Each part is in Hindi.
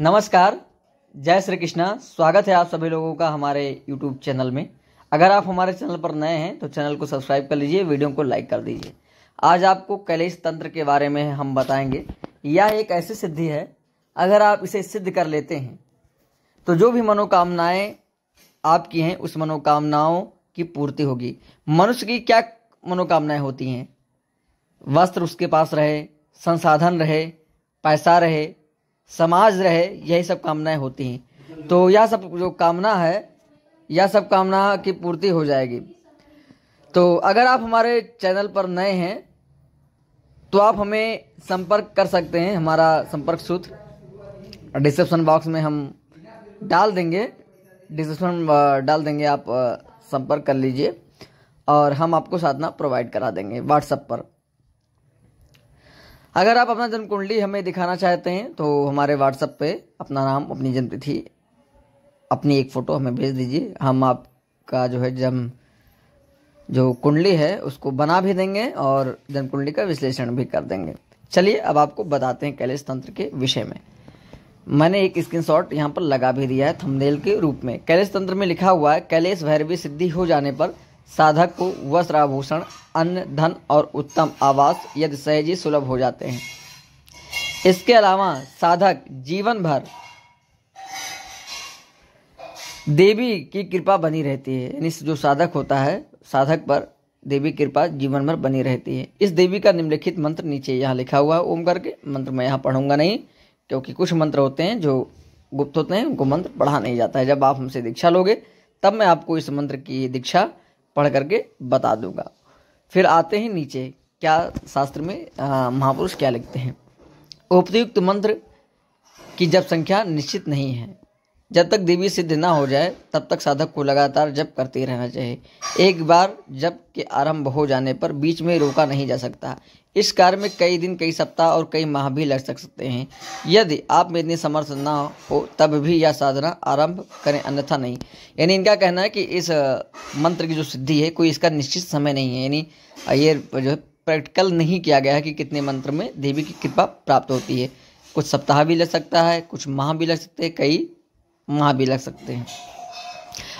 नमस्कार जय श्री कृष्णा स्वागत है आप सभी लोगों का हमारे यूट्यूब चैनल में अगर आप हमारे चैनल पर नए हैं तो चैनल को सब्सक्राइब कर लीजिए वीडियो को लाइक कर दीजिए आज आपको कैलेश तंत्र के बारे में हम बताएंगे यह एक ऐसी सिद्धि है अगर आप इसे सिद्ध कर लेते हैं तो जो भी मनोकामनाएं आपकी हैं उस मनोकामनाओं की पूर्ति होगी मनुष्य की क्या मनोकामनाएं होती हैं वस्त्र उसके पास रहे संसाधन रहे पैसा रहे समाज रहे यही सब कामनाएं होती हैं तो यह सब जो कामना है यह सब कामना की पूर्ति हो जाएगी तो अगर आप हमारे चैनल पर नए हैं तो आप हमें संपर्क कर सकते हैं हमारा संपर्क सूत्र डिस्क्रिप्शन बॉक्स में हम डाल देंगे डिस्क्रिप्शन डाल देंगे आप संपर्क कर लीजिए और हम आपको साधना प्रोवाइड करा देंगे व्हाट्सएप पर अगर आप अपना जन्म कुंडली हमें दिखाना चाहते हैं तो हमारे व्हाट्सएप पे अपना नाम अपनी जन्म तिथि अपनी एक फ़ोटो हमें भेज दीजिए हम आपका जो है जन्म जो कुंडली है उसको बना भी देंगे और जन्म कुंडली का विश्लेषण भी कर देंगे चलिए अब आपको बताते हैं कैलेश तंत्र के विषय में मैंने एक स्क्रीनशॉट यहाँ पर लगा भी दिया है थंबनेल के रूप में कैलेश तंत्र में लिखा हुआ है कैलेश भैरवी सिद्धि हो जाने पर साधक को आभूषण अन्न धन और उत्तम आवास यदि सहज ही सुलभ हो जाते हैं इसके अलावा साधक जीवन भर देवी की कृपा बनी रहती है यानी जो साधक होता है साधक पर देवी कृपा जीवन भर बनी रहती है इस देवी का निम्नलिखित मंत्र नीचे यहाँ लिखा हुआ है ओम करके मंत्र मैं यहाँ पढ़ूंगा नहीं क्योंकि कुछ मंत्र होते हैं जो गुप्त होते हैं उनको मंत्र पढ़ा नहीं जाता है जब आप हमसे दीक्षा लोगे तब मैं आपको इस मंत्र की दीक्षा पढ़ करके बता दूंगा फिर आते हैं नीचे क्या शास्त्र में महापुरुष क्या लिखते हैं उपयुक्त मंत्र की जब संख्या निश्चित नहीं है जब तक देवी सिद्ध ना हो जाए तब तक साधक को लगातार जप करते रहना चाहिए एक बार जप के आरंभ हो जाने पर बीच में रोका नहीं जा सकता इस कार्य में कई दिन कई सप्ताह और कई माह भी लग सकते हैं यदि आप में इतनी समर्थ ना हो तब भी यह साधना आरंभ करें अन्यथा नहीं यानी इनका कहना है कि इस मंत्र की जो सिद्धि है कोई इसका निश्चित समय नहीं है यानी ये जो है प्रैक्टिकल नहीं किया गया है कि कितने मंत्र में देवी की कृपा प्राप्त होती है कुछ सप्ताह भी लग सकता है कुछ माह भी लग सकते हैं कई वहाँ भी लग सकते हैं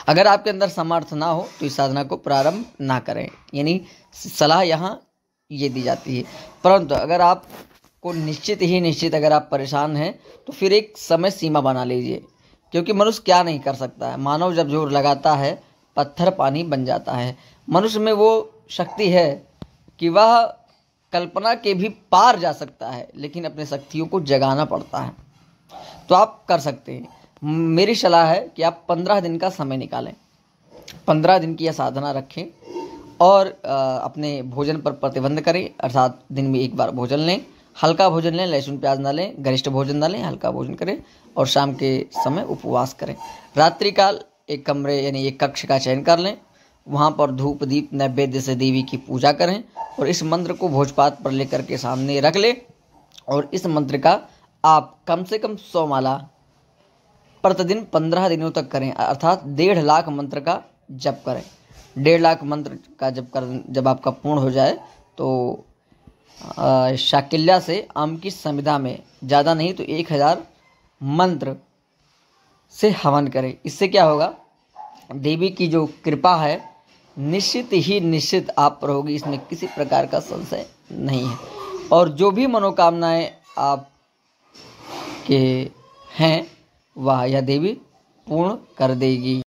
अगर आपके अंदर समर्थ ना हो तो इस साधना को प्रारंभ ना करें यानी सलाह यहाँ ये दी जाती है परंतु अगर आप को निश्चित ही निश्चित अगर आप परेशान हैं तो फिर एक समय सीमा बना लीजिए क्योंकि मनुष्य क्या नहीं कर सकता है मानव जब जोर लगाता है पत्थर पानी बन जाता है मनुष्य में वो शक्ति है कि वह कल्पना के भी पार जा सकता है लेकिन अपने शक्तियों को जगाना पड़ता है तो आप कर सकते हैं मेरी सलाह है कि आप पंद्रह दिन का समय निकालें पंद्रह दिन की यह साधना रखें और अपने भोजन पर प्रतिबंध करें अर्थात दिन में एक बार भोजन लें हल्का भोजन लें लहसुन प्याज ना लें गरिष्ठ भोजन ना लें हल्का भोजन करें और शाम के समय उपवास करें रात्रि काल एक कमरे यानी एक कक्ष का चयन कर लें वहाँ पर धूप दीप नैवेद्य से देवी की पूजा करें और इस मंत्र को भोजपात पर लेकर के सामने रख लें और इस मंत्र का आप कम से कम सौ माला प्रतिदिन पंद्रह दिनों तक करें अर्थात डेढ़ लाख मंत्र का जप करें डेढ़ लाख मंत्र का जप कर जब आपका पूर्ण हो जाए तो शाकिल्या से आम की संविधा में ज़्यादा नहीं तो एक हज़ार मंत्र से हवन करें इससे क्या होगा देवी की जो कृपा है निश्चित ही निश्चित आप पर होगी इसमें किसी प्रकार का संशय नहीं है और जो भी मनोकामनाएं आप के हैं वह यह देवी पूर्ण कर देगी